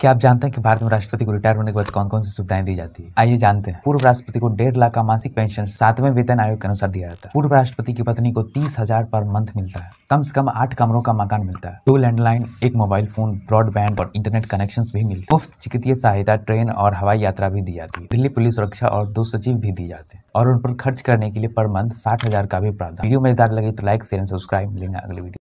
क्या आप जानते हैं कि भारत में राष्ट्रपति को रिटायर होने के बाद कौन कौन सी सुविधाएं दी जाती है आइए जानते हैं पूर्व राष्ट्रपति को डेढ़ लाख का मासिक पेंशन सातवें वेतन आयोग के अनुसार दिया जाता है पूर्व राष्ट्रपति की पत्नी को तीस हजार पर मंथ मिलता है कम से कम आठ कमरों का मकान मिलता है दो लैंडलाइन एक मोबाइल फोन ब्रॉडबैंड और इंटरनेट कनेक्शन भी मिलते हैं मुफ्त चिकित्सीय सहायता ट्रेन और हवाई यात्रा भी दी जाती है दिल्ली पुलिस सुरक्षा और दो सचिव भी दी जाते हैं और उन पर खर्च करने के लिए पर मंथ साठ हजार का भी प्रावधान वीडियो में दाग लगे तो लाइक शेयर सब्सक्राइब लेना अगले वीडियो